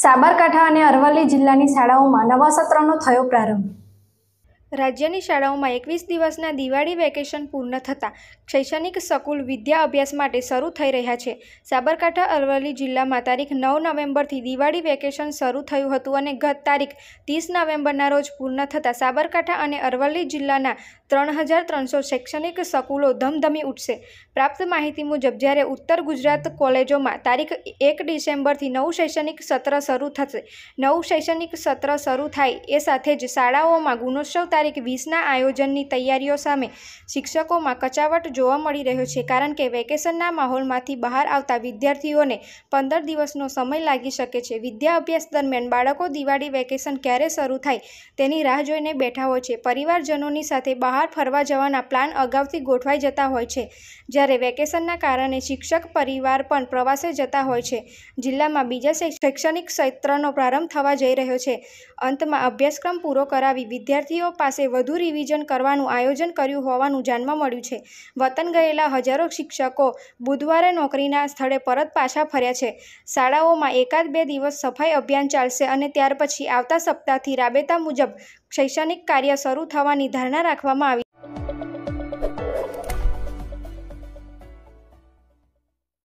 સાબરકાંઠા અને અરવલ્લી જિલ્લાની શાળાઓમાં નવા સત્રનો થયો પ્રારંભ રાજ્યની શાળાઓમાં એકવીસ દિવસના દિવાળી વેકેશન પૂર્ણ થતાં શૈક્ષણિક સકુલ વિદ્યા અભ્યાસ માટે શરૂ થઈ રહ્યા છે સાબરકાંઠા અરવલ્લી જિલ્લામાં તારીખ નવ નવેમ્બરથી દિવાળી વેકેશન શરૂ થયું હતું અને ગત તારીખ ત્રીસ નવેમ્બરના રોજ પૂર્ણ થતાં સાબરકાંઠા અને અરવલ્લી જિલ્લાના ત્રણ હજાર ત્રણસો શૈક્ષણિક સકુલો ધમધમી ઉઠશે પ્રાપ્ત માહિતી મુજબ જ્યારે ઉત્તર ગુજરાત કોલેજોમાં તારીખ એક ડિસેમ્બરથી નવું શૈક્ષણિક સત્ર શરૂ થશે નવું શૈક્ષણિક સત્ર શરૂ થાય એ સાથે જ શાળાઓમાં ગુણોત્સવ તારીખ વીસના આયોજનની તૈયારીઓ સામે શિક્ષકોમાં કચાવટ જોવા મળી રહ્યો છે કારણ કે વેકેશનના માહોલમાંથી બહાર આવતા વિદ્યાર્થીઓને પંદર દિવસનો સમય લાગી શકે છે વિદ્યા અભ્યાસ દરમિયાન બાળકો દિવાળી વેકેશન ક્યારે શરૂ થાય તેની રાહ જોઈને બેઠા હોય છે પરિવારજનોની સાથે બહાર ફરવા જવાના પ્લાન અગાઉથી ગોઠવાઈ જતા હોય છે જ્યારે વેકેશનના કારણે શિક્ષક પરિવાર પણ પ્રવાસે જતા હોય છે જિલ્લામાં બીજા શૈક્ષણિક ક્ષેત્રનો પ્રારંભ થવા જઈ રહ્યો છે અંતમાં અભ્યાસક્રમ પૂરો કરાવી વિદ્યાર્થીઓ પાસે પાસે વધુ રિવિઝન કરવાનું આયોજન કર્યું હોવાનું જાણવા મળ્યું છે વતન ગયેલા હજારો શિક્ષકો બુધવારે નોકરીના સ્થળે પરત પાછા ફર્યા છે શાળાઓમાં એકાદ બે દિવસ સફાઈ અભિયાન ચાલશે અને ત્યાર પછી આવતા સપ્તાહથી રાબેતા મુજબ શૈક્ષણિક કાર્ય શરૂ થવાની ધારણા રાખવામાં આવી